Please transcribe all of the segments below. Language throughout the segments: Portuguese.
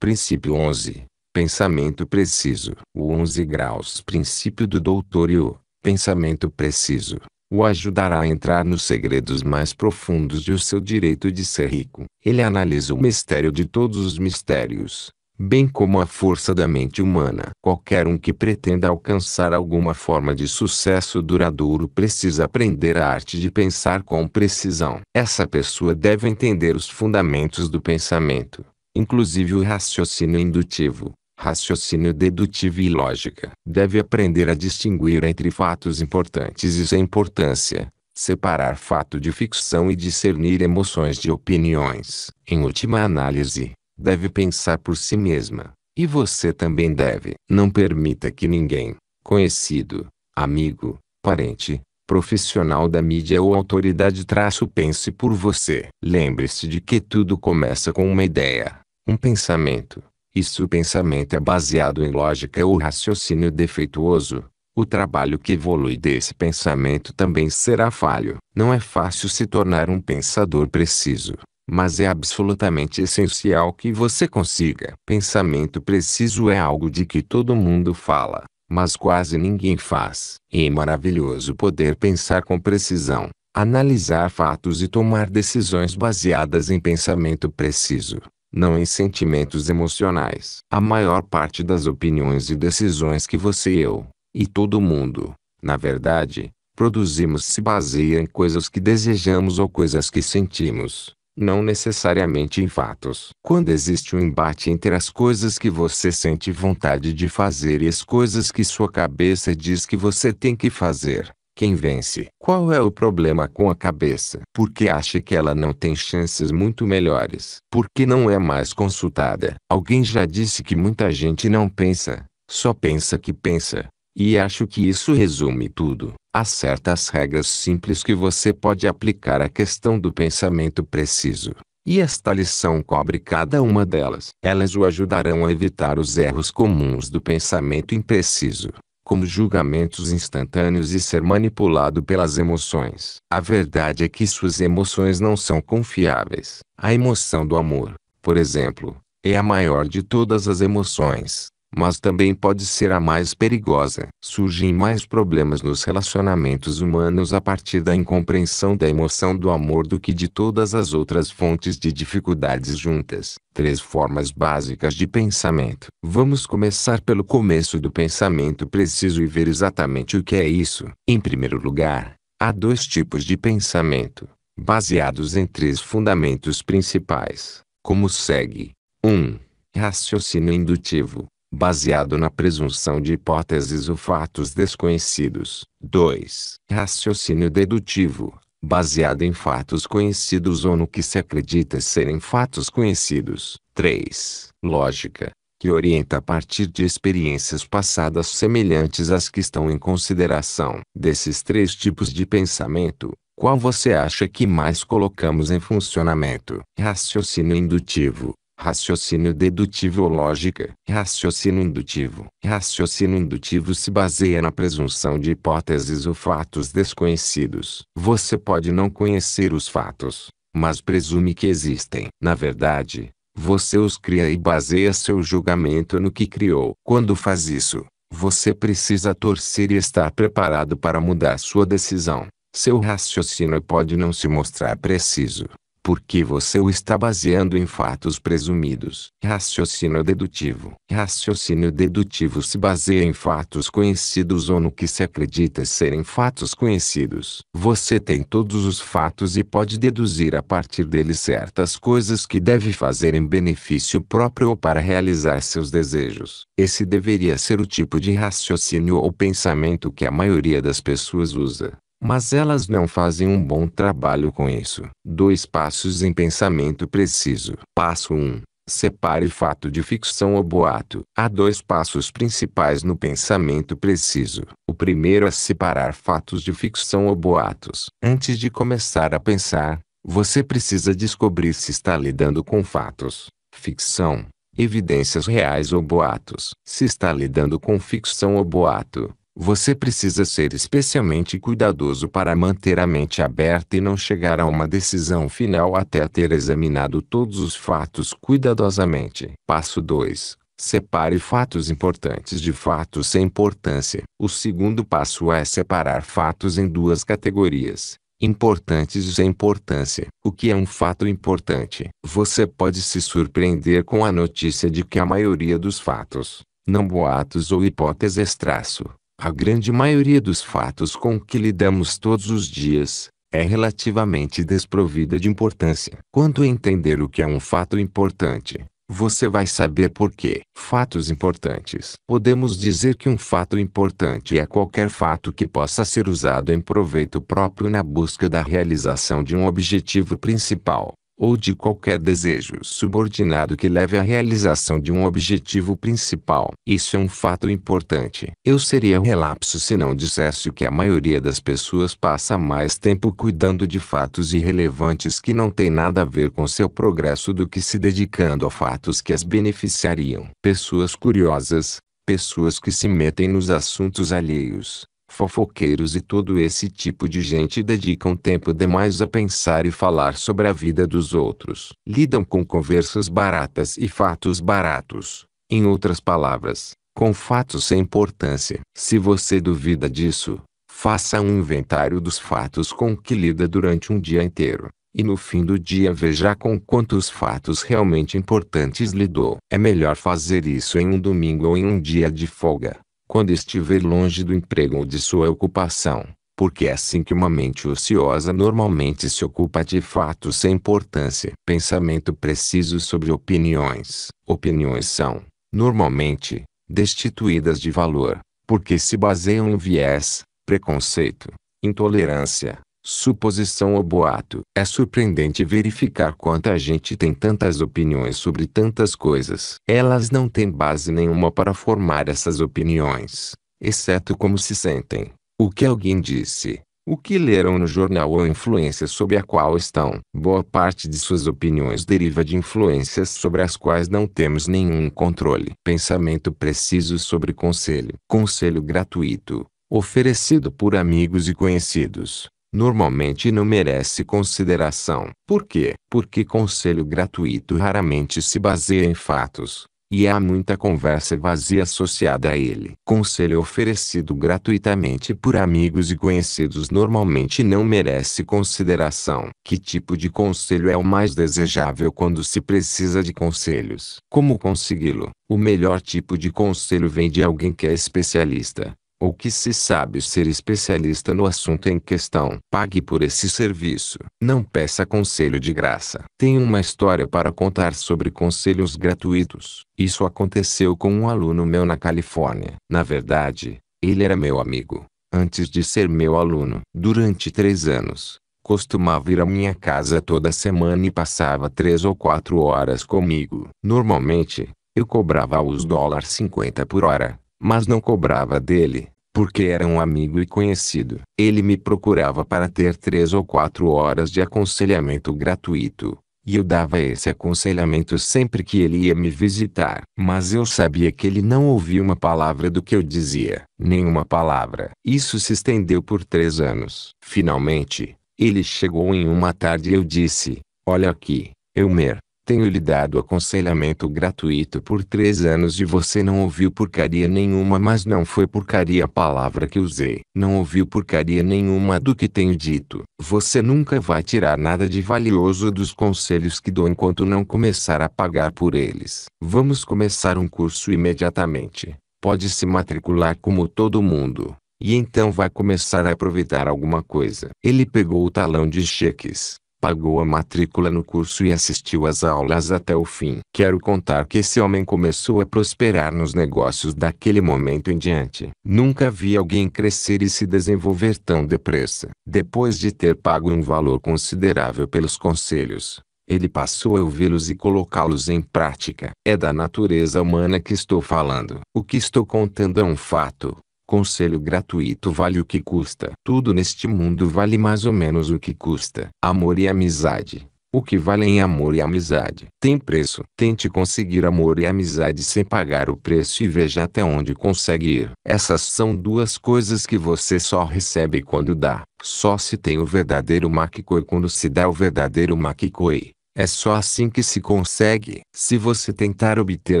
Princípio 11. Pensamento preciso. O 11 graus princípio do doutor e o pensamento preciso o ajudará a entrar nos segredos mais profundos de o seu direito de ser rico. Ele analisa o mistério de todos os mistérios, bem como a força da mente humana. Qualquer um que pretenda alcançar alguma forma de sucesso duradouro precisa aprender a arte de pensar com precisão. Essa pessoa deve entender os fundamentos do pensamento inclusive o raciocínio indutivo, raciocínio dedutivo e lógica. Deve aprender a distinguir entre fatos importantes e sem importância, separar fato de ficção e discernir emoções de opiniões. Em última análise, deve pensar por si mesma, e você também deve. Não permita que ninguém, conhecido, amigo, parente, profissional da mídia ou autoridade traço pense por você. Lembre-se de que tudo começa com uma ideia um pensamento, e se o pensamento é baseado em lógica ou raciocínio defeituoso, o trabalho que evolui desse pensamento também será falho. Não é fácil se tornar um pensador preciso, mas é absolutamente essencial que você consiga. Pensamento preciso é algo de que todo mundo fala, mas quase ninguém faz. E é maravilhoso poder pensar com precisão, analisar fatos e tomar decisões baseadas em pensamento preciso não em sentimentos emocionais. A maior parte das opiniões e decisões que você e eu, e todo mundo, na verdade, produzimos se baseia em coisas que desejamos ou coisas que sentimos, não necessariamente em fatos. Quando existe um embate entre as coisas que você sente vontade de fazer e as coisas que sua cabeça diz que você tem que fazer, quem vence? Qual é o problema com a cabeça? Porque acha que ela não tem chances muito melhores? Porque não é mais consultada? Alguém já disse que muita gente não pensa, só pensa que pensa. E acho que isso resume tudo. Há certas regras simples que você pode aplicar à questão do pensamento preciso. E esta lição cobre cada uma delas. Elas o ajudarão a evitar os erros comuns do pensamento impreciso como julgamentos instantâneos e ser manipulado pelas emoções. A verdade é que suas emoções não são confiáveis. A emoção do amor, por exemplo, é a maior de todas as emoções, mas também pode ser a mais perigosa. Surgem mais problemas nos relacionamentos humanos a partir da incompreensão da emoção do amor do que de todas as outras fontes de dificuldades juntas. Três formas básicas de pensamento. Vamos começar pelo começo do pensamento preciso e ver exatamente o que é isso. Em primeiro lugar, há dois tipos de pensamento, baseados em três fundamentos principais, como segue. 1. Um, raciocínio indutivo baseado na presunção de hipóteses ou fatos desconhecidos. 2. Raciocínio dedutivo, baseado em fatos conhecidos ou no que se acredita serem fatos conhecidos. 3. Lógica, que orienta a partir de experiências passadas semelhantes às que estão em consideração. Desses três tipos de pensamento, qual você acha que mais colocamos em funcionamento? Raciocínio indutivo raciocínio dedutivo ou lógica, raciocínio indutivo. Raciocínio indutivo se baseia na presunção de hipóteses ou fatos desconhecidos. Você pode não conhecer os fatos, mas presume que existem. Na verdade, você os cria e baseia seu julgamento no que criou. Quando faz isso, você precisa torcer e estar preparado para mudar sua decisão. Seu raciocínio pode não se mostrar preciso, porque você o está baseando em fatos presumidos. Raciocínio dedutivo. Raciocínio dedutivo se baseia em fatos conhecidos ou no que se acredita serem fatos conhecidos. Você tem todos os fatos e pode deduzir a partir deles certas coisas que deve fazer em benefício próprio ou para realizar seus desejos. Esse deveria ser o tipo de raciocínio ou pensamento que a maioria das pessoas usa mas elas não fazem um bom trabalho com isso. Dois passos em pensamento preciso. Passo 1. Um, separe fato de ficção ou boato. Há dois passos principais no pensamento preciso. O primeiro é separar fatos de ficção ou boatos. Antes de começar a pensar, você precisa descobrir se está lidando com fatos, ficção, evidências reais ou boatos. Se está lidando com ficção ou boato, você precisa ser especialmente cuidadoso para manter a mente aberta e não chegar a uma decisão final até ter examinado todos os fatos cuidadosamente. Passo 2. Separe fatos importantes de fatos sem importância. O segundo passo é separar fatos em duas categorias importantes e sem importância. O que é um fato importante? Você pode se surpreender com a notícia de que a maioria dos fatos, não boatos ou hipóteses traço, a grande maioria dos fatos com que lidamos todos os dias é relativamente desprovida de importância. Quando entender o que é um fato importante, você vai saber por quê. Fatos importantes. Podemos dizer que um fato importante é qualquer fato que possa ser usado em proveito próprio na busca da realização de um objetivo principal ou de qualquer desejo subordinado que leve à realização de um objetivo principal. Isso é um fato importante. Eu seria relapso se não dissesse que a maioria das pessoas passa mais tempo cuidando de fatos irrelevantes que não têm nada a ver com seu progresso do que se dedicando a fatos que as beneficiariam. Pessoas curiosas, pessoas que se metem nos assuntos alheios, fofoqueiros e todo esse tipo de gente dedicam tempo demais a pensar e falar sobre a vida dos outros. Lidam com conversas baratas e fatos baratos. Em outras palavras, com fatos sem importância. Se você duvida disso, faça um inventário dos fatos com que lida durante um dia inteiro. E no fim do dia veja com quantos fatos realmente importantes lidou. É melhor fazer isso em um domingo ou em um dia de folga quando estiver longe do emprego ou de sua ocupação, porque é assim que uma mente ociosa normalmente se ocupa de fatos sem importância. Pensamento preciso sobre opiniões. Opiniões são, normalmente, destituídas de valor, porque se baseiam em viés, preconceito, intolerância, suposição ou boato. É surpreendente verificar quanta gente tem tantas opiniões sobre tantas coisas. Elas não têm base nenhuma para formar essas opiniões, exceto como se sentem, o que alguém disse, o que leram no jornal ou influência sob a qual estão. Boa parte de suas opiniões deriva de influências sobre as quais não temos nenhum controle. Pensamento preciso sobre conselho. Conselho gratuito oferecido por amigos e conhecidos normalmente não merece consideração. Por quê? Porque conselho gratuito raramente se baseia em fatos, e há muita conversa vazia associada a ele. Conselho oferecido gratuitamente por amigos e conhecidos normalmente não merece consideração. Que tipo de conselho é o mais desejável quando se precisa de conselhos? Como consegui-lo? O melhor tipo de conselho vem de alguém que é especialista ou que se sabe ser especialista no assunto em questão. Pague por esse serviço. Não peça conselho de graça. Tenho uma história para contar sobre conselhos gratuitos. Isso aconteceu com um aluno meu na Califórnia. Na verdade, ele era meu amigo, antes de ser meu aluno. Durante três anos, costumava ir à minha casa toda semana e passava três ou quatro horas comigo. Normalmente, eu cobrava os dólares 50 por hora mas não cobrava dele, porque era um amigo e conhecido. Ele me procurava para ter três ou quatro horas de aconselhamento gratuito, e eu dava esse aconselhamento sempre que ele ia me visitar. Mas eu sabia que ele não ouvia uma palavra do que eu dizia, nenhuma palavra. Isso se estendeu por três anos. Finalmente, ele chegou em uma tarde e eu disse: Olha aqui, Elmer, tenho lhe dado aconselhamento gratuito por três anos e você não ouviu porcaria nenhuma, mas não foi porcaria a palavra que usei. Não ouviu porcaria nenhuma do que tenho dito. Você nunca vai tirar nada de valioso dos conselhos que dou enquanto não começar a pagar por eles. Vamos começar um curso imediatamente. Pode se matricular como todo mundo. E então vai começar a aproveitar alguma coisa. Ele pegou o talão de cheques pagou a matrícula no curso e assistiu às aulas até o fim. Quero contar que esse homem começou a prosperar nos negócios daquele momento em diante. Nunca vi alguém crescer e se desenvolver tão depressa. Depois de ter pago um valor considerável pelos conselhos, ele passou a ouvi-los e colocá-los em prática. É da natureza humana que estou falando. O que estou contando é um fato. Conselho gratuito vale o que custa. Tudo neste mundo vale mais ou menos o que custa. Amor e amizade. O que vale em amor e amizade? Tem preço. Tente conseguir amor e amizade sem pagar o preço e veja até onde consegue ir. Essas são duas coisas que você só recebe quando dá. Só se tem o verdadeiro Makikoi quando se dá o verdadeiro Makikoi. É só assim que se consegue. Se você tentar obter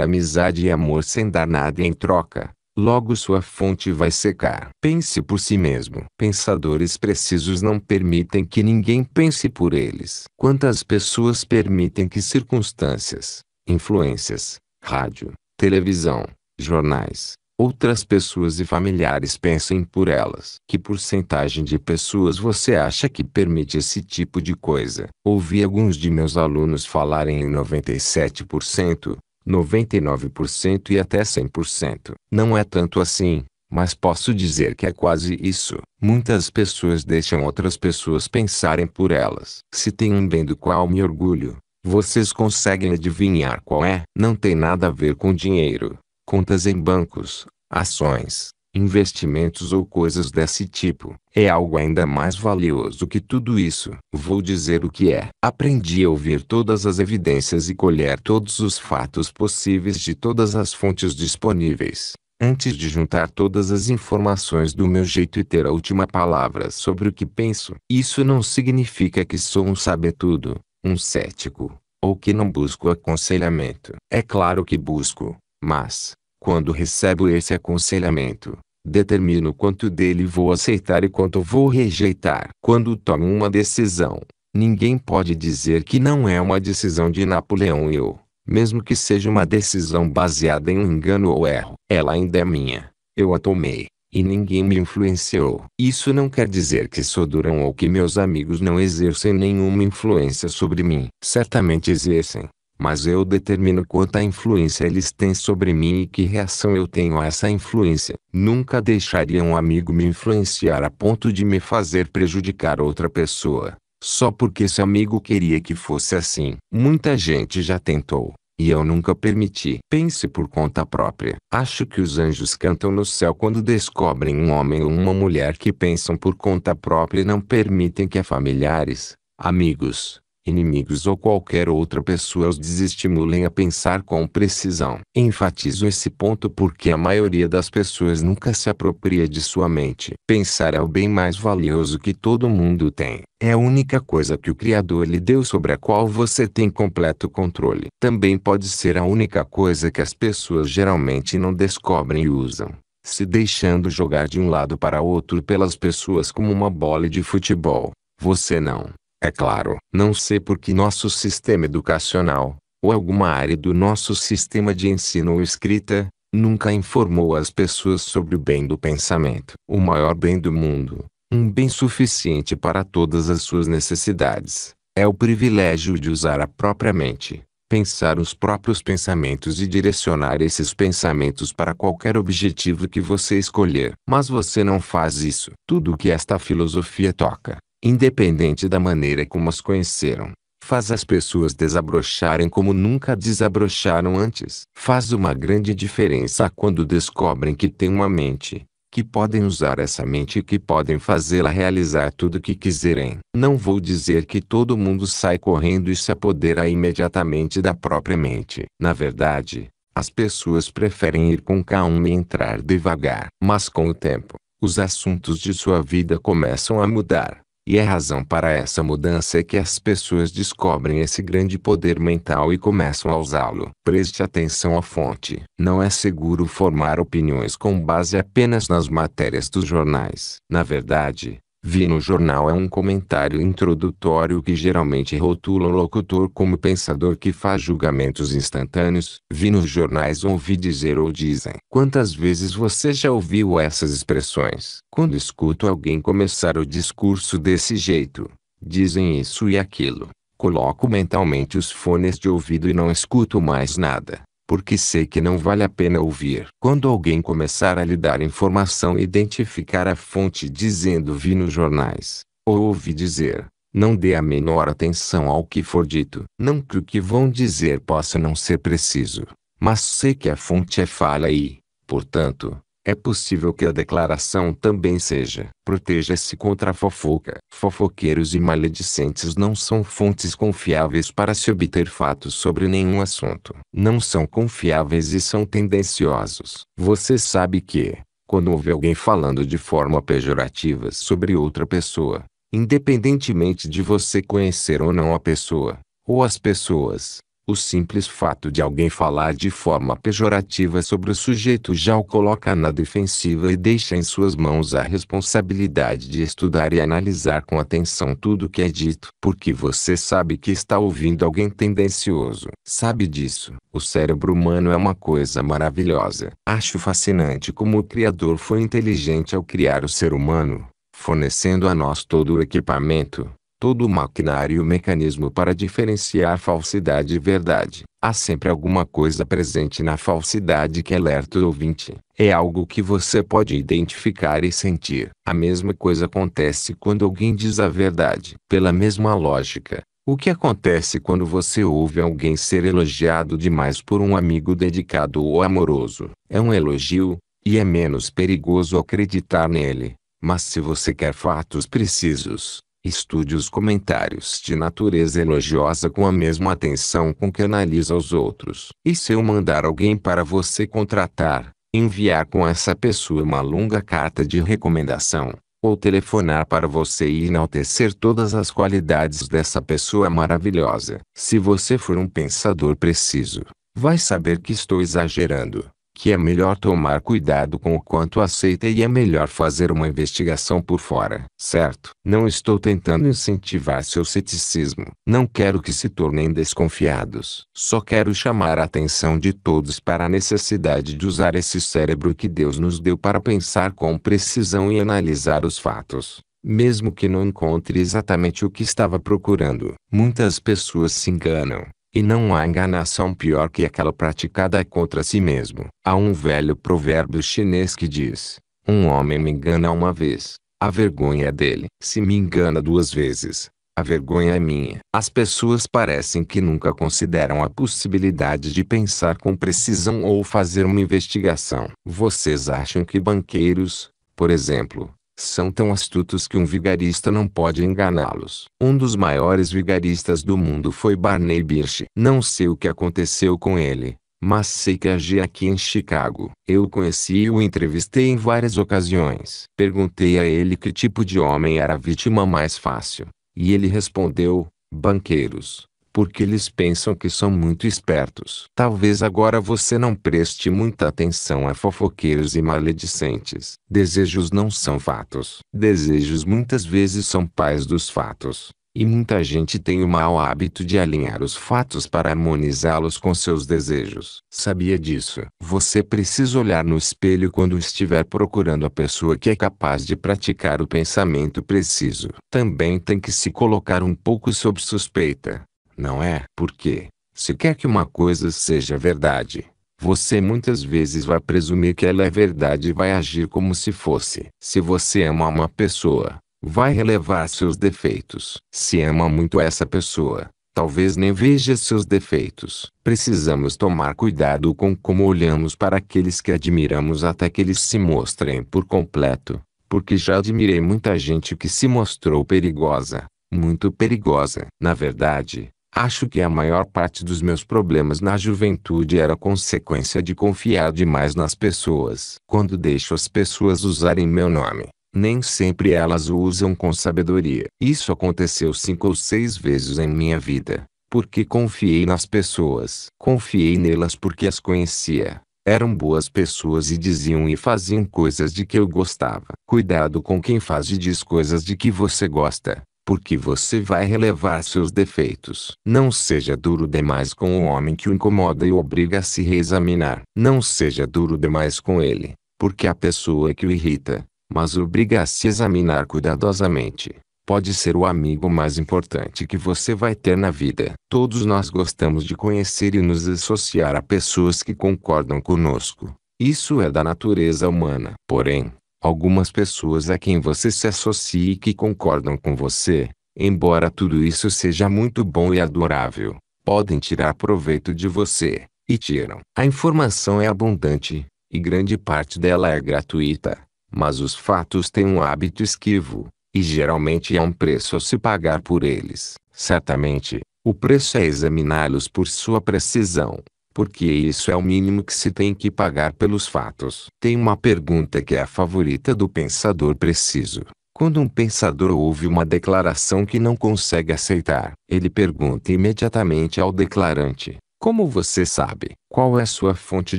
amizade e amor sem dar nada em troca, Logo sua fonte vai secar. Pense por si mesmo. Pensadores precisos não permitem que ninguém pense por eles. Quantas pessoas permitem que circunstâncias, influências, rádio, televisão, jornais, outras pessoas e familiares pensem por elas. Que porcentagem de pessoas você acha que permite esse tipo de coisa? Ouvi alguns de meus alunos falarem em 97%, 99% e até 100%. Não é tanto assim, mas posso dizer que é quase isso. Muitas pessoas deixam outras pessoas pensarem por elas. Se tem um bem do qual me orgulho, vocês conseguem adivinhar qual é? Não tem nada a ver com dinheiro, contas em bancos, ações, investimentos ou coisas desse tipo. É algo ainda mais valioso que tudo isso. Vou dizer o que é. Aprendi a ouvir todas as evidências e colher todos os fatos possíveis de todas as fontes disponíveis. Antes de juntar todas as informações do meu jeito e ter a última palavra sobre o que penso, isso não significa que sou um sabetudo, um cético, ou que não busco aconselhamento. É claro que busco, mas, quando recebo esse aconselhamento, Determino quanto dele vou aceitar e quanto vou rejeitar. Quando tomo uma decisão, ninguém pode dizer que não é uma decisão de Napoleão eu. Mesmo que seja uma decisão baseada em um engano ou erro, ela ainda é minha. Eu a tomei e ninguém me influenciou. Isso não quer dizer que sou durão ou que meus amigos não exercem nenhuma influência sobre mim. Certamente exercem, mas eu determino quanta influência eles têm sobre mim e que reação eu tenho a essa influência. Nunca deixaria um amigo me influenciar a ponto de me fazer prejudicar outra pessoa, só porque esse amigo queria que fosse assim. Muita gente já tentou, e eu nunca permiti. Pense por conta própria. Acho que os anjos cantam no céu quando descobrem um homem ou uma mulher que pensam por conta própria e não permitem que familiares, amigos, inimigos ou qualquer outra pessoa os desestimulem a pensar com precisão. Enfatizo esse ponto porque a maioria das pessoas nunca se apropria de sua mente. Pensar é o bem mais valioso que todo mundo tem. É a única coisa que o Criador lhe deu sobre a qual você tem completo controle. Também pode ser a única coisa que as pessoas geralmente não descobrem e usam se deixando jogar de um lado para outro pelas pessoas como uma bola de futebol. Você não. É claro, não sei por que nosso sistema educacional, ou alguma área do nosso sistema de ensino ou escrita, nunca informou as pessoas sobre o bem do pensamento, o maior bem do mundo, um bem suficiente para todas as suas necessidades. É o privilégio de usar a própria mente, pensar os próprios pensamentos e direcionar esses pensamentos para qualquer objetivo que você escolher. Mas você não faz isso. Tudo o que esta filosofia toca independente da maneira como as conheceram, faz as pessoas desabrocharem como nunca desabrocharam antes. Faz uma grande diferença quando descobrem que têm uma mente, que podem usar essa mente e que podem fazê-la realizar tudo o que quiserem. Não vou dizer que todo mundo sai correndo e se apodera imediatamente da própria mente. Na verdade, as pessoas preferem ir com calma e entrar devagar. Mas com o tempo, os assuntos de sua vida começam a mudar. E a razão para essa mudança é que as pessoas descobrem esse grande poder mental e começam a usá-lo. Preste atenção à fonte. Não é seguro formar opiniões com base apenas nas matérias dos jornais. Na verdade, Vi no jornal é um comentário introdutório que geralmente rotula o locutor como pensador que faz julgamentos instantâneos. Vi nos jornais ouvi dizer ou dizem. Quantas vezes você já ouviu essas expressões? Quando escuto alguém começar o discurso desse jeito, dizem isso e aquilo. Coloco mentalmente os fones de ouvido e não escuto mais nada porque sei que não vale a pena ouvir. Quando alguém começar a lhe dar informação e identificar a fonte dizendo vi nos jornais, ou ouvi dizer, não dê a menor atenção ao que for dito. Não que o que vão dizer possa não ser preciso, mas sei que a fonte é falha e, portanto, é possível que a declaração também seja: proteja-se contra a fofoca. Fofoqueiros e maledicentes não são fontes confiáveis para se obter fatos sobre nenhum assunto. Não são confiáveis e são tendenciosos. Você sabe que, quando ouve alguém falando de forma pejorativa sobre outra pessoa, independentemente de você conhecer ou não a pessoa, ou as pessoas, o simples fato de alguém falar de forma pejorativa sobre o sujeito já o coloca na defensiva e deixa em suas mãos a responsabilidade de estudar e analisar com atenção tudo que é dito, porque você sabe que está ouvindo alguém tendencioso. Sabe disso. O cérebro humano é uma coisa maravilhosa. Acho fascinante como o Criador foi inteligente ao criar o ser humano, fornecendo a nós todo o equipamento todo o maquinário e o mecanismo para diferenciar falsidade e verdade. Há sempre alguma coisa presente na falsidade que alerta o ouvinte. É algo que você pode identificar e sentir. A mesma coisa acontece quando alguém diz a verdade. Pela mesma lógica, o que acontece quando você ouve alguém ser elogiado demais por um amigo dedicado ou amoroso? É um elogio, e é menos perigoso acreditar nele. Mas se você quer fatos precisos, Estude os comentários de natureza elogiosa com a mesma atenção com que analisa os outros. E se eu mandar alguém para você contratar, enviar com essa pessoa uma longa carta de recomendação, ou telefonar para você e enaltecer todas as qualidades dessa pessoa maravilhosa. Se você for um pensador preciso, vai saber que estou exagerando que é melhor tomar cuidado com o quanto aceita e é melhor fazer uma investigação por fora. Certo? Não estou tentando incentivar seu ceticismo. Não quero que se tornem desconfiados. Só quero chamar a atenção de todos para a necessidade de usar esse cérebro que Deus nos deu para pensar com precisão e analisar os fatos mesmo que não encontre exatamente o que estava procurando. Muitas pessoas se enganam, e não há enganação pior que aquela praticada contra si mesmo. Há um velho provérbio chinês que diz: Um homem me engana uma vez, a vergonha é dele. Se me engana duas vezes, a vergonha é minha. As pessoas parecem que nunca consideram a possibilidade de pensar com precisão ou fazer uma investigação. Vocês acham que banqueiros, por exemplo, são tão astutos que um vigarista não pode enganá-los. Um dos maiores vigaristas do mundo foi Barney Birch. Não sei o que aconteceu com ele, mas sei que agia aqui em Chicago. Eu o conheci e o entrevistei em várias ocasiões. Perguntei a ele que tipo de homem era a vítima mais fácil. E ele respondeu, banqueiros porque eles pensam que são muito espertos. Talvez agora você não preste muita atenção a fofoqueiros e maledicentes. Desejos não são fatos. Desejos muitas vezes são pais dos fatos. E muita gente tem o mau hábito de alinhar os fatos para harmonizá-los com seus desejos. Sabia disso? Você precisa olhar no espelho quando estiver procurando a pessoa que é capaz de praticar o pensamento preciso. Também tem que se colocar um pouco sob suspeita não é? Porque, se quer que uma coisa seja verdade, você muitas vezes vai presumir que ela é verdade e vai agir como se fosse. Se você ama uma pessoa, vai relevar seus defeitos. Se ama muito essa pessoa, talvez nem veja seus defeitos. Precisamos tomar cuidado com como olhamos para aqueles que admiramos até que eles se mostrem por completo, porque já admirei muita gente que se mostrou perigosa, muito perigosa. Na verdade, Acho que a maior parte dos meus problemas na juventude era consequência de confiar demais nas pessoas. Quando deixo as pessoas usarem meu nome, nem sempre elas o usam com sabedoria. Isso aconteceu cinco ou seis vezes em minha vida, porque confiei nas pessoas. Confiei nelas porque as conhecia. Eram boas pessoas e diziam e faziam coisas de que eu gostava. Cuidado com quem faz e diz coisas de que você gosta porque você vai relevar seus defeitos. Não seja duro demais com o homem que o incomoda e o obriga a se reexaminar. Não seja duro demais com ele, porque a pessoa é que o irrita, mas obriga a se examinar cuidadosamente, pode ser o amigo mais importante que você vai ter na vida. Todos nós gostamos de conhecer e nos associar a pessoas que concordam conosco. Isso é da natureza humana. Porém, Algumas pessoas a quem você se associe e que concordam com você, embora tudo isso seja muito bom e adorável, podem tirar proveito de você, e tiram. A informação é abundante, e grande parte dela é gratuita, mas os fatos têm um hábito esquivo, e geralmente há um preço a se pagar por eles. Certamente, o preço é examiná-los por sua precisão, porque isso é o mínimo que se tem que pagar pelos fatos. Tem uma pergunta que é a favorita do pensador preciso. Quando um pensador ouve uma declaração que não consegue aceitar, ele pergunta imediatamente ao declarante: Como você sabe? Qual é sua fonte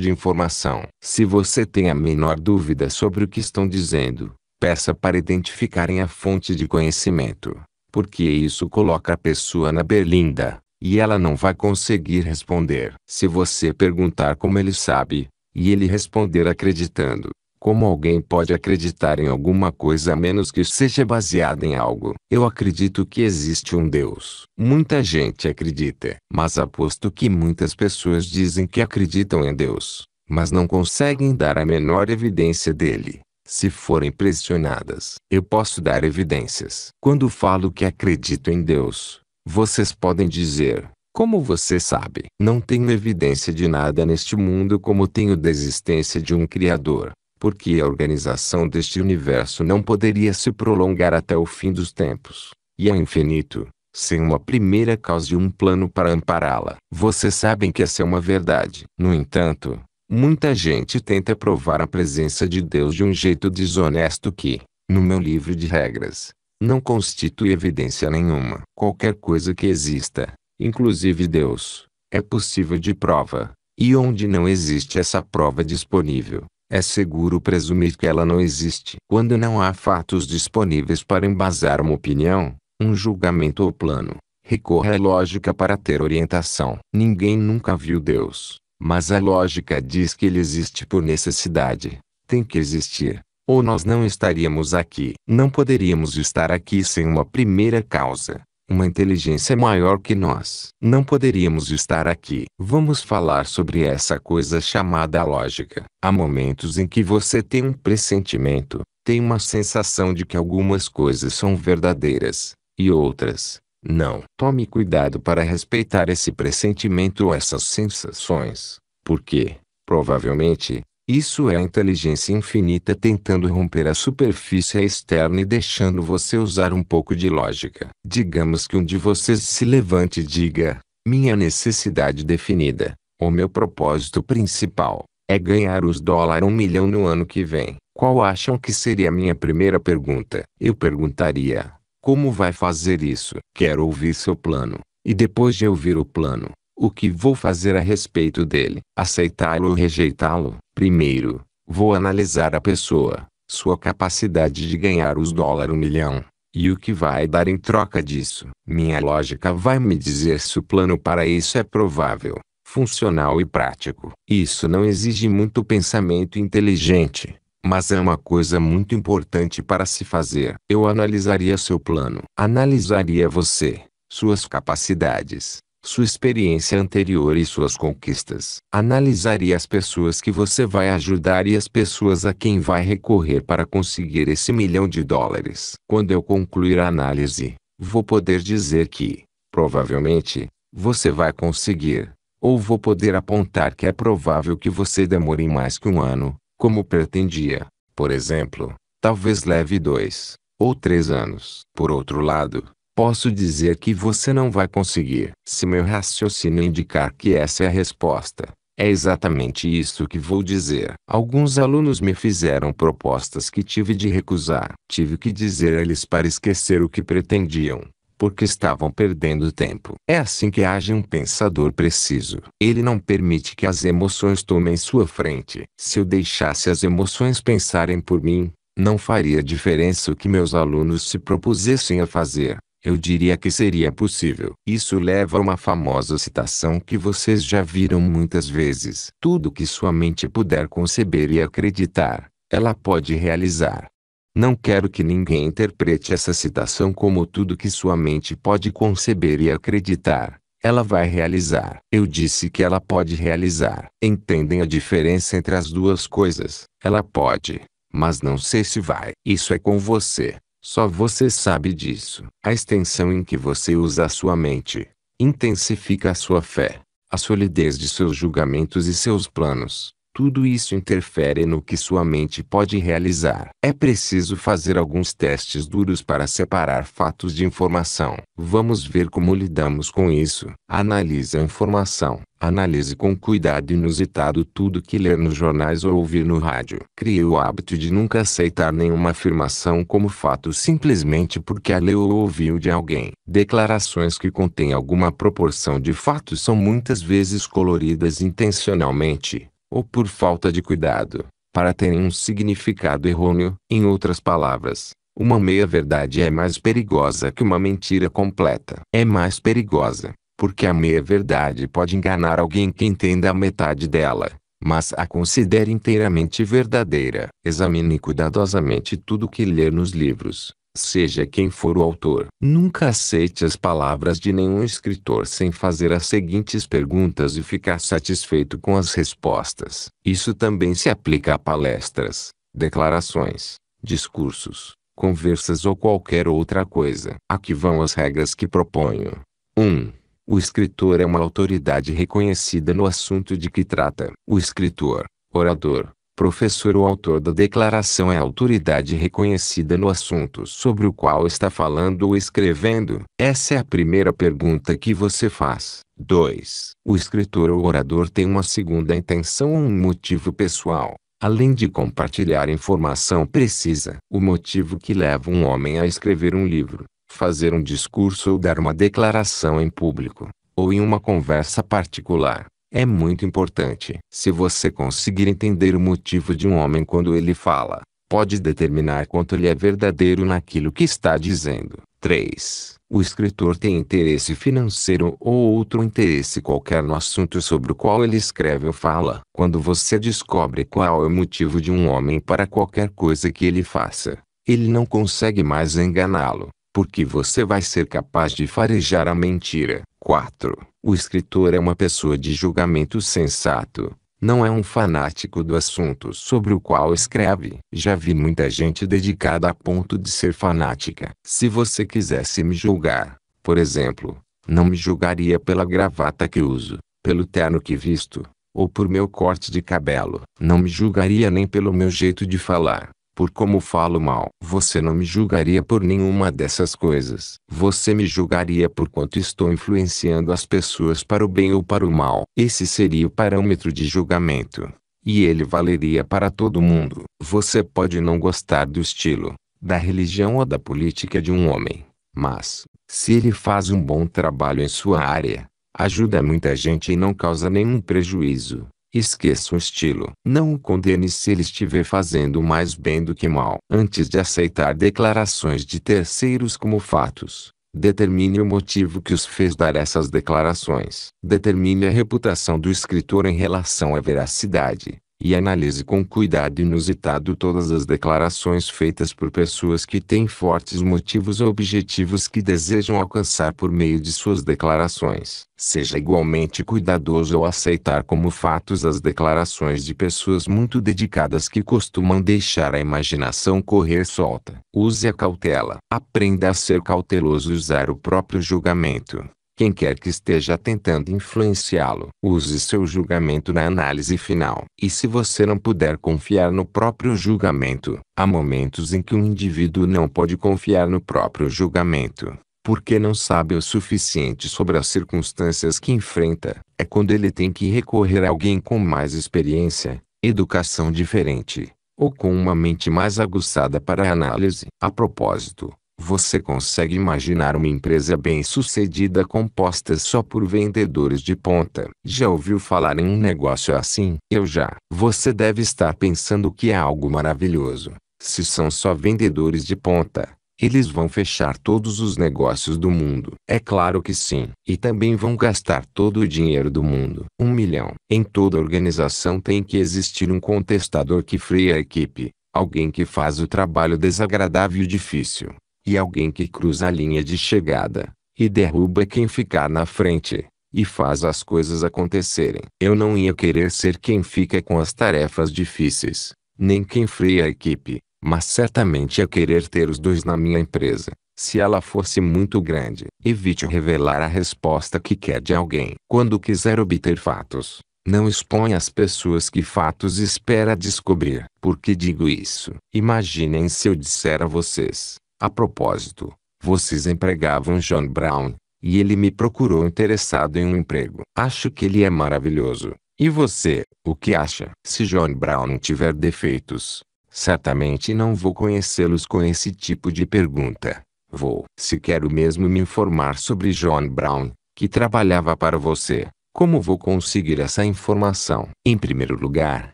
de informação? Se você tem a menor dúvida sobre o que estão dizendo, peça para identificarem a fonte de conhecimento, porque isso coloca a pessoa na berlinda. E ela não vai conseguir responder. Se você perguntar como ele sabe, e ele responder acreditando, como alguém pode acreditar em alguma coisa a menos que seja baseada em algo? Eu acredito que existe um Deus. Muita gente acredita, mas aposto que muitas pessoas dizem que acreditam em Deus, mas não conseguem dar a menor evidência dele. Se forem pressionadas, eu posso dar evidências. Quando falo que acredito em Deus, vocês podem dizer, como você sabe, não tenho evidência de nada neste mundo como tenho da existência de um Criador, porque a organização deste universo não poderia se prolongar até o fim dos tempos, e ao é infinito, sem uma primeira causa e um plano para ampará-la. Vocês sabem que essa é uma verdade. No entanto, muita gente tenta provar a presença de Deus de um jeito desonesto que, no meu livro de regras, não constitui evidência nenhuma. Qualquer coisa que exista, inclusive Deus, é possível de prova, e onde não existe essa prova disponível, é seguro presumir que ela não existe. Quando não há fatos disponíveis para embasar uma opinião, um julgamento ou plano, recorra à lógica para ter orientação. Ninguém nunca viu Deus, mas a lógica diz que ele existe por necessidade, tem que existir ou nós não estaríamos aqui. Não poderíamos estar aqui sem uma primeira causa, uma inteligência maior que nós. Não poderíamos estar aqui. Vamos falar sobre essa coisa chamada lógica. Há momentos em que você tem um pressentimento, tem uma sensação de que algumas coisas são verdadeiras, e outras, não. Tome cuidado para respeitar esse pressentimento ou essas sensações, porque, provavelmente, isso é a inteligência infinita tentando romper a superfície externa e deixando você usar um pouco de lógica. Digamos que um de vocês se levante e diga: minha necessidade definida, ou meu propósito principal, é ganhar os dólares um milhão no ano que vem. Qual acham que seria a minha primeira pergunta? Eu perguntaria: como vai fazer isso? Quero ouvir seu plano. E depois de ouvir o plano, o que vou fazer a respeito dele? Aceitá-lo ou rejeitá-lo? Primeiro, vou analisar a pessoa, sua capacidade de ganhar os dólares um milhão, e o que vai dar em troca disso. Minha lógica vai me dizer se o plano para isso é provável, funcional e prático. Isso não exige muito pensamento inteligente, mas é uma coisa muito importante para se fazer. Eu analisaria seu plano, analisaria você, suas capacidades, sua experiência anterior e suas conquistas. Analisaria as pessoas que você vai ajudar e as pessoas a quem vai recorrer para conseguir esse milhão de dólares. Quando eu concluir a análise, vou poder dizer que, provavelmente, você vai conseguir, ou vou poder apontar que é provável que você demore mais que um ano, como pretendia, por exemplo, talvez leve dois ou três anos. Por outro lado, posso dizer que você não vai conseguir. Se meu raciocínio indicar que essa é a resposta, é exatamente isso que vou dizer. Alguns alunos me fizeram propostas que tive de recusar. Tive que dizer a eles para esquecer o que pretendiam, porque estavam perdendo tempo. É assim que age um pensador preciso. Ele não permite que as emoções tomem sua frente. Se eu deixasse as emoções pensarem por mim, não faria diferença o que meus alunos se propusessem a fazer. Eu diria que seria possível. Isso leva a uma famosa citação que vocês já viram muitas vezes. Tudo que sua mente puder conceber e acreditar, ela pode realizar. Não quero que ninguém interprete essa citação como tudo que sua mente pode conceber e acreditar. Ela vai realizar. Eu disse que ela pode realizar. Entendem a diferença entre as duas coisas? Ela pode, mas não sei se vai. Isso é com você. Só você sabe disso. A extensão em que você usa a sua mente intensifica a sua fé, a solidez de seus julgamentos e seus planos. Tudo isso interfere no que sua mente pode realizar. É preciso fazer alguns testes duros para separar fatos de informação. Vamos ver como lidamos com isso. Analise a informação. Analise com cuidado inusitado tudo que ler nos jornais ou ouvir no rádio. Crie o hábito de nunca aceitar nenhuma afirmação como fato simplesmente porque a leu ou ouviu de alguém. Declarações que contêm alguma proporção de fato são muitas vezes coloridas intencionalmente ou por falta de cuidado, para terem um significado errôneo. Em outras palavras, uma meia-verdade é mais perigosa que uma mentira completa. É mais perigosa, porque a meia-verdade pode enganar alguém que entenda a metade dela, mas a considere inteiramente verdadeira. Examine cuidadosamente tudo que ler nos livros, seja quem for o autor. Nunca aceite as palavras de nenhum escritor sem fazer as seguintes perguntas e ficar satisfeito com as respostas. Isso também se aplica a palestras, declarações, discursos, conversas ou qualquer outra coisa. Aqui vão as regras que proponho. 1. Um, o escritor é uma autoridade reconhecida no assunto de que trata. O escritor, orador, Professor ou autor da declaração é autoridade reconhecida no assunto sobre o qual está falando ou escrevendo? Essa é a primeira pergunta que você faz. 2. O escritor ou orador tem uma segunda intenção ou um motivo pessoal, além de compartilhar informação precisa. O motivo que leva um homem a escrever um livro, fazer um discurso ou dar uma declaração em público, ou em uma conversa particular, é muito importante. Se você conseguir entender o motivo de um homem quando ele fala, pode determinar quanto ele é verdadeiro naquilo que está dizendo. 3. O escritor tem interesse financeiro ou outro interesse qualquer no assunto sobre o qual ele escreve ou fala. Quando você descobre qual é o motivo de um homem para qualquer coisa que ele faça, ele não consegue mais enganá-lo, porque você vai ser capaz de farejar a mentira. 4. O escritor é uma pessoa de julgamento sensato, não é um fanático do assunto sobre o qual escreve. Já vi muita gente dedicada a ponto de ser fanática. Se você quisesse me julgar, por exemplo, não me julgaria pela gravata que uso, pelo terno que visto, ou por meu corte de cabelo. Não me julgaria nem pelo meu jeito de falar, por como falo mal. Você não me julgaria por nenhuma dessas coisas. Você me julgaria por quanto estou influenciando as pessoas para o bem ou para o mal. Esse seria o parâmetro de julgamento. E ele valeria para todo mundo. Você pode não gostar do estilo, da religião ou da política de um homem. Mas, se ele faz um bom trabalho em sua área, ajuda muita gente e não causa nenhum prejuízo, Esqueça o estilo. Não o condene se ele estiver fazendo mais bem do que mal. Antes de aceitar declarações de terceiros como fatos, determine o motivo que os fez dar essas declarações. Determine a reputação do escritor em relação à veracidade e analise com cuidado inusitado todas as declarações feitas por pessoas que têm fortes motivos ou objetivos que desejam alcançar por meio de suas declarações. Seja igualmente cuidadoso ao aceitar como fatos as declarações de pessoas muito dedicadas que costumam deixar a imaginação correr solta. Use a cautela. Aprenda a ser cauteloso e usar o próprio julgamento quem quer que esteja tentando influenciá-lo. Use seu julgamento na análise final. E se você não puder confiar no próprio julgamento, há momentos em que um indivíduo não pode confiar no próprio julgamento. Porque não sabe o suficiente sobre as circunstâncias que enfrenta, é quando ele tem que recorrer a alguém com mais experiência, educação diferente, ou com uma mente mais aguçada para a análise. A propósito, você consegue imaginar uma empresa bem-sucedida composta só por vendedores de ponta? Já ouviu falar em um negócio assim? Eu já. Você deve estar pensando que é algo maravilhoso. Se são só vendedores de ponta, eles vão fechar todos os negócios do mundo. É claro que sim. E também vão gastar todo o dinheiro do mundo. Um milhão. Em toda organização tem que existir um contestador que freia a equipe. Alguém que faz o trabalho desagradável e difícil e alguém que cruza a linha de chegada, e derruba quem ficar na frente, e faz as coisas acontecerem. Eu não ia querer ser quem fica com as tarefas difíceis, nem quem freia a equipe, mas certamente ia querer ter os dois na minha empresa, se ela fosse muito grande. Evite revelar a resposta que quer de alguém. Quando quiser obter fatos, não expõe as pessoas que fatos espera descobrir. Por que digo isso? Imaginem se eu disser a vocês. A propósito, vocês empregavam John Brown, e ele me procurou interessado em um emprego. Acho que ele é maravilhoso. E você, o que acha? Se John Brown tiver defeitos, certamente não vou conhecê-los com esse tipo de pergunta. Vou. Se quero mesmo me informar sobre John Brown, que trabalhava para você, como vou conseguir essa informação? Em primeiro lugar,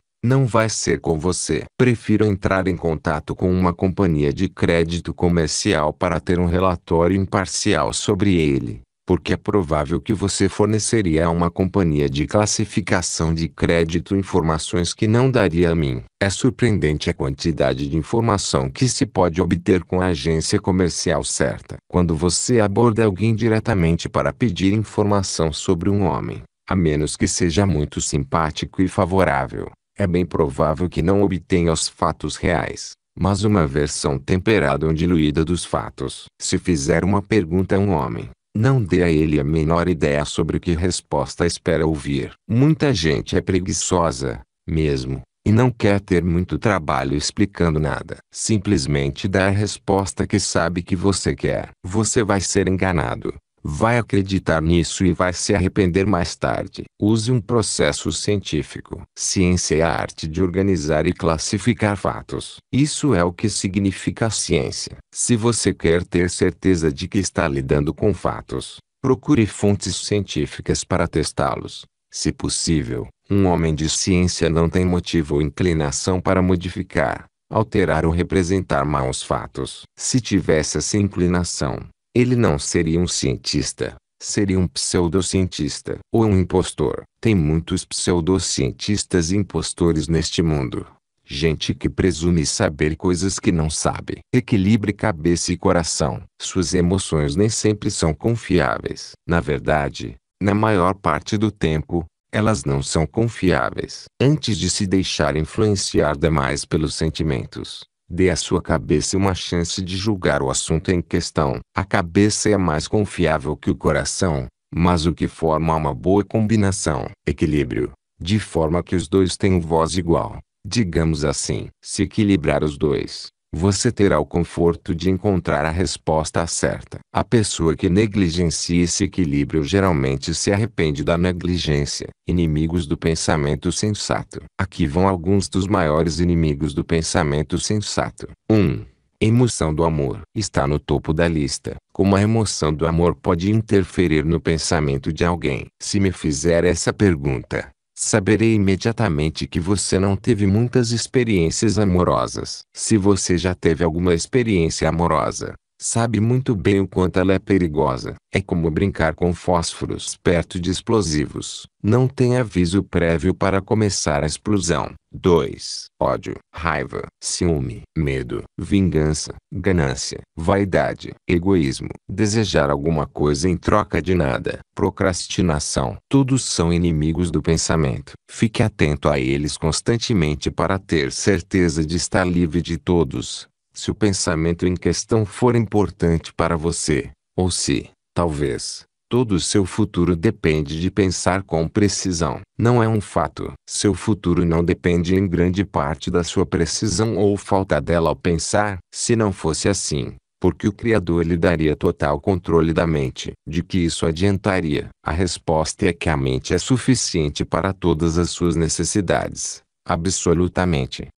não vai ser com você. Prefiro entrar em contato com uma companhia de crédito comercial para ter um relatório imparcial sobre ele, porque é provável que você forneceria a uma companhia de classificação de crédito informações que não daria a mim. É surpreendente a quantidade de informação que se pode obter com a agência comercial certa. Quando você aborda alguém diretamente para pedir informação sobre um homem, a menos que seja muito simpático e favorável, é bem provável que não obtenha os fatos reais, mas uma versão temperada ou diluída dos fatos. Se fizer uma pergunta a um homem, não dê a ele a menor ideia sobre que resposta espera ouvir. Muita gente é preguiçosa, mesmo, e não quer ter muito trabalho explicando nada. Simplesmente dá a resposta que sabe que você quer. Você vai ser enganado vai acreditar nisso e vai se arrepender mais tarde. Use um processo científico. Ciência é a arte de organizar e classificar fatos. Isso é o que significa ciência. Se você quer ter certeza de que está lidando com fatos, procure fontes científicas para testá-los. Se possível, um homem de ciência não tem motivo ou inclinação para modificar, alterar ou representar maus fatos. Se tivesse essa inclinação, ele não seria um cientista, seria um pseudocientista ou um impostor. Tem muitos pseudocientistas e impostores neste mundo. Gente que presume saber coisas que não sabe. Equilibre cabeça e coração. Suas emoções nem sempre são confiáveis. Na verdade, na maior parte do tempo, elas não são confiáveis. Antes de se deixar influenciar demais pelos sentimentos, Dê à sua cabeça uma chance de julgar o assunto em questão. A cabeça é mais confiável que o coração, mas o que forma uma boa combinação, equilíbrio, de forma que os dois tenham voz igual, digamos assim. Se equilibrar os dois, você terá o conforto de encontrar a resposta certa. A pessoa que negligencia esse equilíbrio geralmente se arrepende da negligência. Inimigos do pensamento sensato. Aqui vão alguns dos maiores inimigos do pensamento sensato. 1. Um, emoção do amor. Está no topo da lista. Como a emoção do amor pode interferir no pensamento de alguém? Se me fizer essa pergunta, saberei imediatamente que você não teve muitas experiências amorosas. Se você já teve alguma experiência amorosa, Sabe muito bem o quanto ela é perigosa. É como brincar com fósforos perto de explosivos. Não tem aviso prévio para começar a explosão. 2. Ódio, raiva, ciúme, medo, vingança, ganância, vaidade, egoísmo, desejar alguma coisa em troca de nada, procrastinação. Todos são inimigos do pensamento. Fique atento a eles constantemente para ter certeza de estar livre de todos se o pensamento em questão for importante para você, ou se, talvez, todo o seu futuro depende de pensar com precisão. Não é um fato. Seu futuro não depende em grande parte da sua precisão ou falta dela ao pensar. Se não fosse assim, porque o Criador lhe daria total controle da mente. De que isso adiantaria? A resposta é que a mente é suficiente para todas as suas necessidades, absolutamente.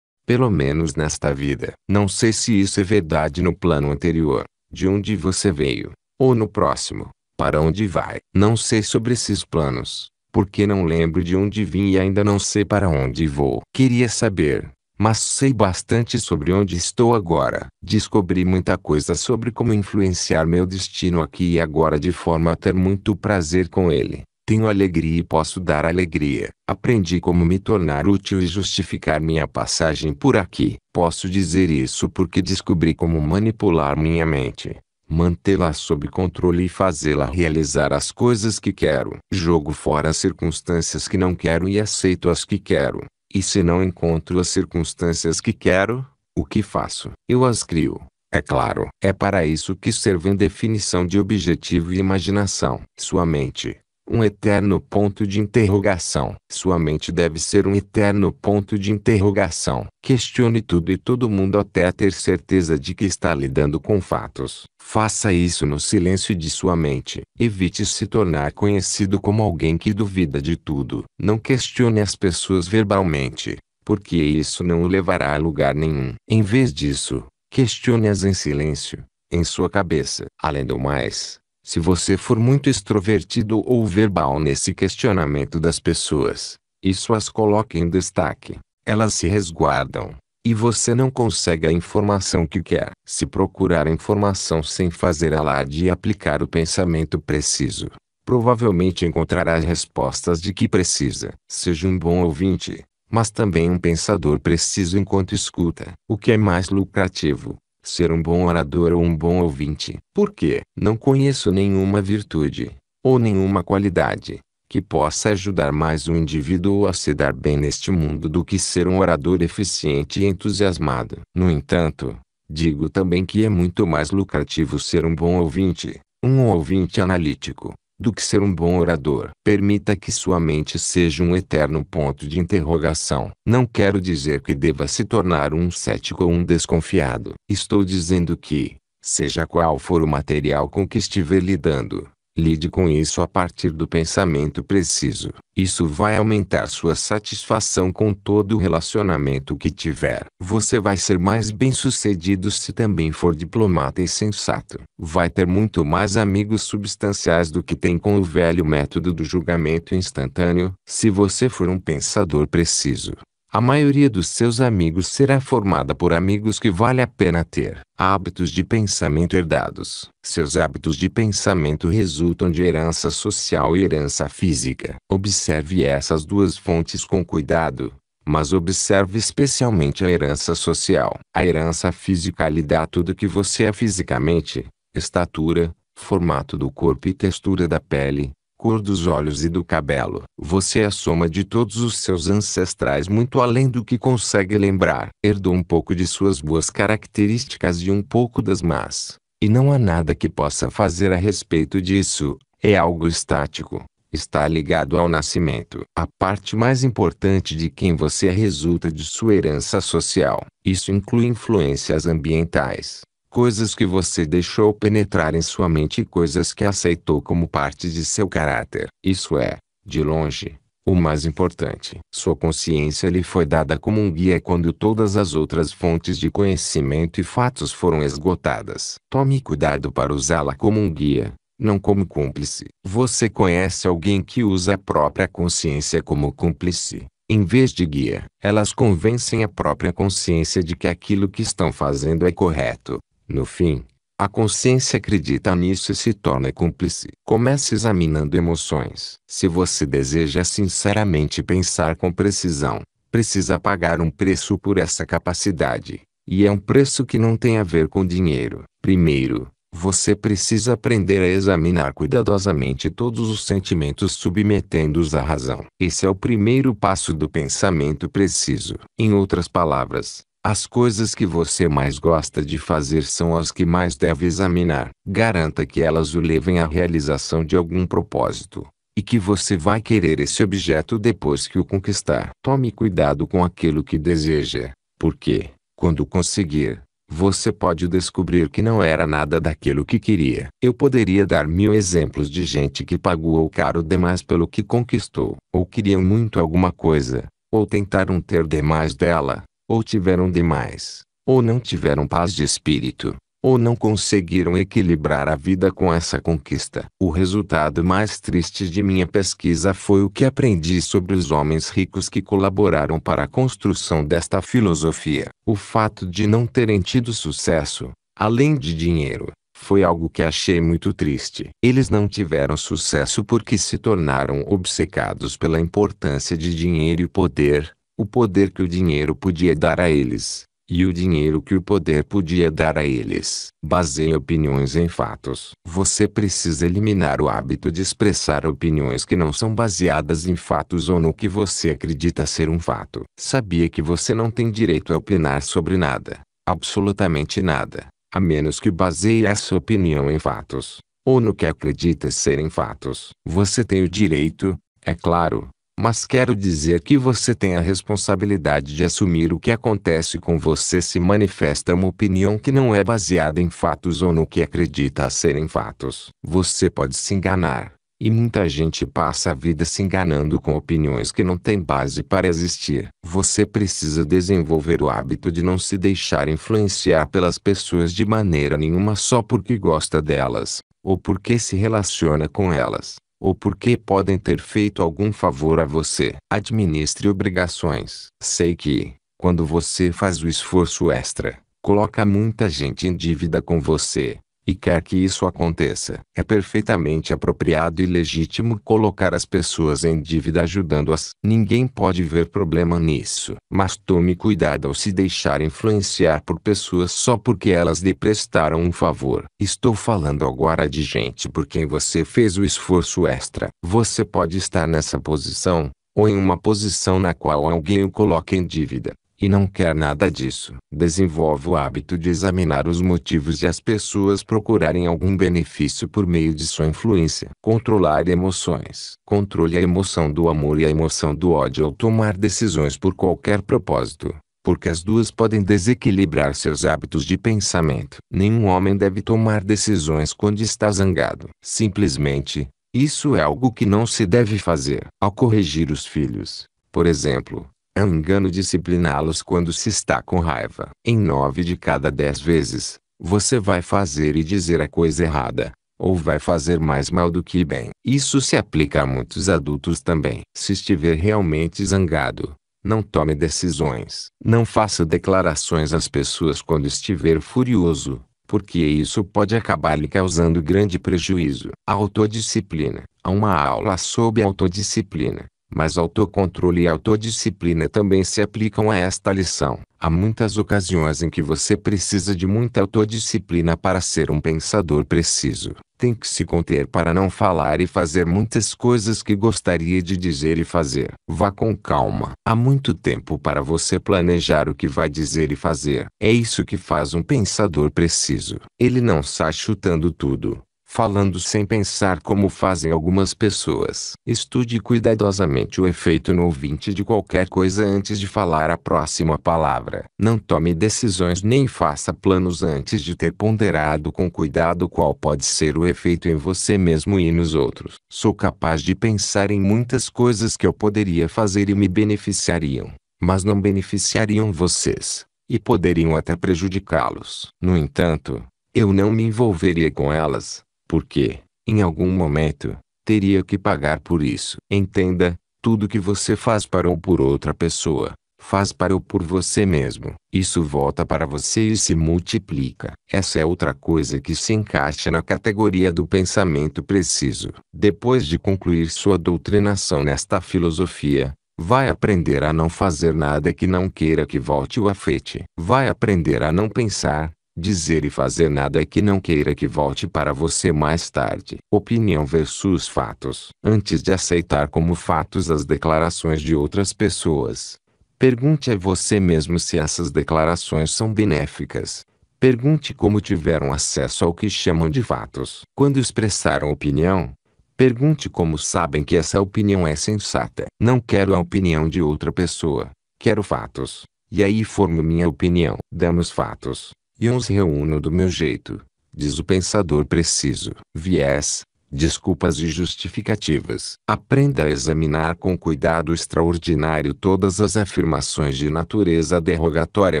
Pelo menos nesta vida. Não sei se isso é verdade no plano anterior, de onde você veio, ou no próximo, para onde vai. Não sei sobre esses planos, porque não lembro de onde vim e ainda não sei para onde vou. Queria saber, mas sei bastante sobre onde estou agora. Descobri muita coisa sobre como influenciar meu destino aqui e agora de forma a ter muito prazer com ele. Tenho alegria e posso dar alegria. Aprendi como me tornar útil e justificar minha passagem por aqui. Posso dizer isso porque descobri como manipular minha mente, mantê-la sob controle e fazê-la realizar as coisas que quero. Jogo fora as circunstâncias que não quero e aceito as que quero. E se não encontro as circunstâncias que quero, o que faço? Eu as crio. É claro, é para isso que servem definição de objetivo e imaginação. Sua mente, um eterno ponto de interrogação. Sua mente deve ser um eterno ponto de interrogação. Questione tudo e todo mundo até ter certeza de que está lidando com fatos. Faça isso no silêncio de sua mente. Evite se tornar conhecido como alguém que duvida de tudo. Não questione as pessoas verbalmente, porque isso não o levará a lugar nenhum. Em vez disso, questione-as em silêncio, em sua cabeça. Além do mais, se você for muito extrovertido ou verbal nesse questionamento das pessoas, isso as coloca em destaque. Elas se resguardam. E você não consegue a informação que quer. Se procurar informação sem fazer alarde e aplicar o pensamento preciso, provavelmente encontrará as respostas de que precisa. Seja um bom ouvinte, mas também um pensador preciso enquanto escuta. O que é mais lucrativo, ser um bom orador ou um bom ouvinte, porque não conheço nenhuma virtude, ou nenhuma qualidade, que possa ajudar mais um indivíduo a se dar bem neste mundo do que ser um orador eficiente e entusiasmado. No entanto, digo também que é muito mais lucrativo ser um bom ouvinte, um ouvinte analítico, do que ser um bom orador. Permita que sua mente seja um eterno ponto de interrogação. Não quero dizer que deva se tornar um cético ou um desconfiado. Estou dizendo que, seja qual for o material com que estiver lidando, Lide com isso a partir do pensamento preciso. Isso vai aumentar sua satisfação com todo o relacionamento que tiver. Você vai ser mais bem-sucedido se também for diplomata e sensato. Vai ter muito mais amigos substanciais do que tem com o velho método do julgamento instantâneo, se você for um pensador preciso. A maioria dos seus amigos será formada por amigos que vale a pena ter. Hábitos de pensamento herdados. Seus hábitos de pensamento resultam de herança social e herança física. Observe essas duas fontes com cuidado, mas observe especialmente a herança social. A herança física lhe dá tudo que você é fisicamente: estatura, formato do corpo e textura da pele, cor dos olhos e do cabelo. Você é a soma de todos os seus ancestrais muito além do que consegue lembrar. Herdou um pouco de suas boas características e um pouco das más. E não há nada que possa fazer a respeito disso. É algo estático está ligado ao nascimento. A parte mais importante de quem você é resulta de sua herança social. Isso inclui influências ambientais, coisas que você deixou penetrar em sua mente e coisas que aceitou como parte de seu caráter. Isso é, de longe, o mais importante. Sua consciência lhe foi dada como um guia quando todas as outras fontes de conhecimento e fatos foram esgotadas. Tome cuidado para usá-la como um guia, não como cúmplice. Você conhece alguém que usa a própria consciência como cúmplice, em vez de guia. Elas convencem a própria consciência de que aquilo que estão fazendo é correto. No fim, a consciência acredita nisso e se torna cúmplice. Comece examinando emoções. Se você deseja sinceramente pensar com precisão, precisa pagar um preço por essa capacidade. E é um preço que não tem a ver com dinheiro. Primeiro, você precisa aprender a examinar cuidadosamente todos os sentimentos submetendo-os à razão. Esse é o primeiro passo do pensamento preciso. Em outras palavras, as coisas que você mais gosta de fazer são as que mais deve examinar. Garanta que elas o levem à realização de algum propósito, e que você vai querer esse objeto depois que o conquistar. Tome cuidado com aquilo que deseja, porque, quando conseguir, você pode descobrir que não era nada daquilo que queria. Eu poderia dar mil exemplos de gente que pagou caro demais pelo que conquistou, ou queriam muito alguma coisa, ou tentaram ter demais dela ou tiveram demais, ou não tiveram paz de espírito, ou não conseguiram equilibrar a vida com essa conquista. O resultado mais triste de minha pesquisa foi o que aprendi sobre os homens ricos que colaboraram para a construção desta filosofia. O fato de não terem tido sucesso, além de dinheiro, foi algo que achei muito triste. Eles não tiveram sucesso porque se tornaram obcecados pela importância de dinheiro e poder, o poder que o dinheiro podia dar a eles, e o dinheiro que o poder podia dar a eles. Baseie opiniões em fatos. Você precisa eliminar o hábito de expressar opiniões que não são baseadas em fatos ou no que você acredita ser um fato. Sabia que você não tem direito a opinar sobre nada, absolutamente nada, a menos que baseie essa opinião em fatos, ou no que acredita serem fatos. Você tem o direito, é claro, mas quero dizer que você tem a responsabilidade de assumir o que acontece com você se manifesta uma opinião que não é baseada em fatos ou no que acredita serem fatos. Você pode se enganar, e muita gente passa a vida se enganando com opiniões que não têm base para existir. Você precisa desenvolver o hábito de não se deixar influenciar pelas pessoas de maneira nenhuma só porque gosta delas, ou porque se relaciona com elas ou porque podem ter feito algum favor a você. Administre obrigações. Sei que, quando você faz o esforço extra, coloca muita gente em dívida com você e quer que isso aconteça. É perfeitamente apropriado e legítimo colocar as pessoas em dívida ajudando-as. Ninguém pode ver problema nisso. Mas tome cuidado ao se deixar influenciar por pessoas só porque elas lhe prestaram um favor. Estou falando agora de gente por quem você fez o esforço extra. Você pode estar nessa posição, ou em uma posição na qual alguém o coloca em dívida e não quer nada disso. Desenvolve o hábito de examinar os motivos e as pessoas procurarem algum benefício por meio de sua influência. Controlar emoções. Controle a emoção do amor e a emoção do ódio ao tomar decisões por qualquer propósito. Porque as duas podem desequilibrar seus hábitos de pensamento. Nenhum homem deve tomar decisões quando está zangado. Simplesmente, isso é algo que não se deve fazer. Ao corrigir os filhos, por exemplo, é um engano discipliná-los quando se está com raiva. Em nove de cada dez vezes, você vai fazer e dizer a coisa errada, ou vai fazer mais mal do que bem. Isso se aplica a muitos adultos também. Se estiver realmente zangado, não tome decisões. Não faça declarações às pessoas quando estiver furioso, porque isso pode acabar lhe causando grande prejuízo. autodisciplina. Há uma aula sobre autodisciplina mas autocontrole e autodisciplina também se aplicam a esta lição. Há muitas ocasiões em que você precisa de muita autodisciplina para ser um pensador preciso. Tem que se conter para não falar e fazer muitas coisas que gostaria de dizer e fazer. Vá com calma. Há muito tempo para você planejar o que vai dizer e fazer. É isso que faz um pensador preciso. Ele não sai chutando tudo falando sem pensar como fazem algumas pessoas. Estude cuidadosamente o efeito no ouvinte de qualquer coisa antes de falar a próxima palavra. Não tome decisões nem faça planos antes de ter ponderado com cuidado qual pode ser o efeito em você mesmo e nos outros. Sou capaz de pensar em muitas coisas que eu poderia fazer e me beneficiariam, mas não beneficiariam vocês. E poderiam até prejudicá-los. No entanto, eu não me envolveria com elas porque, em algum momento, teria que pagar por isso. Entenda, tudo que você faz para ou por outra pessoa, faz para ou por você mesmo. Isso volta para você e se multiplica. Essa é outra coisa que se encaixa na categoria do pensamento preciso. Depois de concluir sua doutrinação nesta filosofia, Vai aprender a não fazer nada que não queira que volte o afete. Vai aprender a não pensar, dizer e fazer nada que não queira que volte para você mais tarde. Opinião versus fatos. Antes de aceitar como fatos as declarações de outras pessoas, pergunte a você mesmo se essas declarações são benéficas. Pergunte como tiveram acesso ao que chamam de fatos. Quando expressaram opinião, pergunte como sabem que essa opinião é sensata. Não quero a opinião de outra pessoa, quero fatos. E aí formo minha opinião. Damos fatos e eu os reúno do meu jeito, diz o pensador preciso. Viés, desculpas e justificativas. Aprenda a examinar com cuidado extraordinário todas as afirmações de natureza derrogatória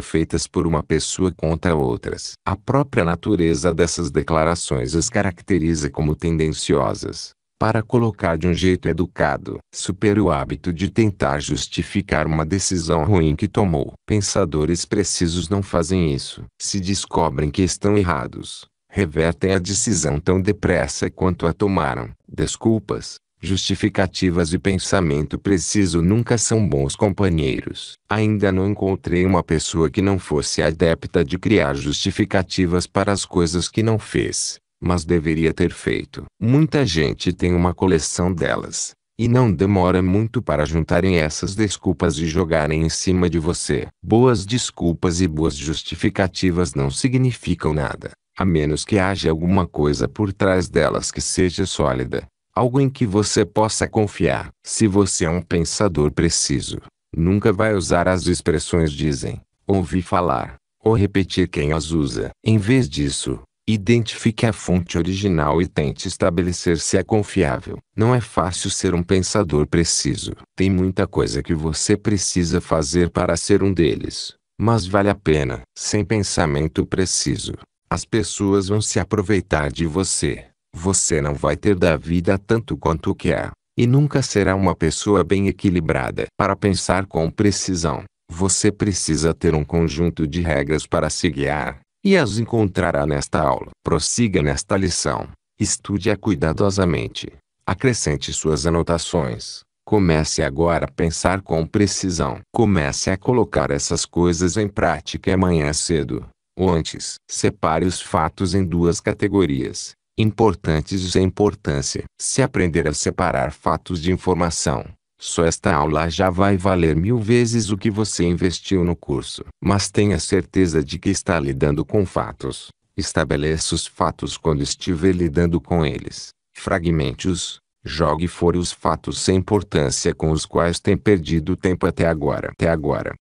feitas por uma pessoa contra outras. A própria natureza dessas declarações as caracteriza como tendenciosas para colocar de um jeito educado, supera o hábito de tentar justificar uma decisão ruim que tomou. Pensadores precisos não fazem isso. Se descobrem que estão errados, revertem a decisão tão depressa quanto a tomaram. Desculpas, justificativas e pensamento preciso nunca são bons companheiros. Ainda não encontrei uma pessoa que não fosse adepta de criar justificativas para as coisas que não fez mas deveria ter feito. Muita gente tem uma coleção delas, e não demora muito para juntarem essas desculpas e jogarem em cima de você. Boas desculpas e boas justificativas não significam nada, a menos que haja alguma coisa por trás delas que seja sólida, algo em que você possa confiar. Se você é um pensador preciso, nunca vai usar as expressões dizem, ouvi falar, ou repetir quem as usa. Em vez disso, Identifique a fonte original e tente estabelecer se é confiável. Não é fácil ser um pensador preciso. Tem muita coisa que você precisa fazer para ser um deles, mas vale a pena. Sem pensamento preciso, as pessoas vão se aproveitar de você. Você não vai ter da vida tanto quanto quer, é. e nunca será uma pessoa bem equilibrada. Para pensar com precisão, você precisa ter um conjunto de regras para se guiar e as encontrará nesta aula. Prossiga nesta lição, estude-a cuidadosamente, acrescente suas anotações. Comece agora a pensar com precisão. Comece a colocar essas coisas em prática amanhã cedo, ou antes. Separe os fatos em duas categorias, importantes e sem importância. Se aprender a separar fatos de informação, só esta aula já vai valer mil vezes o que você investiu no curso. Mas tenha certeza de que está lidando com fatos. Estabeleça os fatos quando estiver lidando com eles. Fragmente-os. Jogue fora os fatos sem importância com os quais tem perdido tempo até agora. Até agora.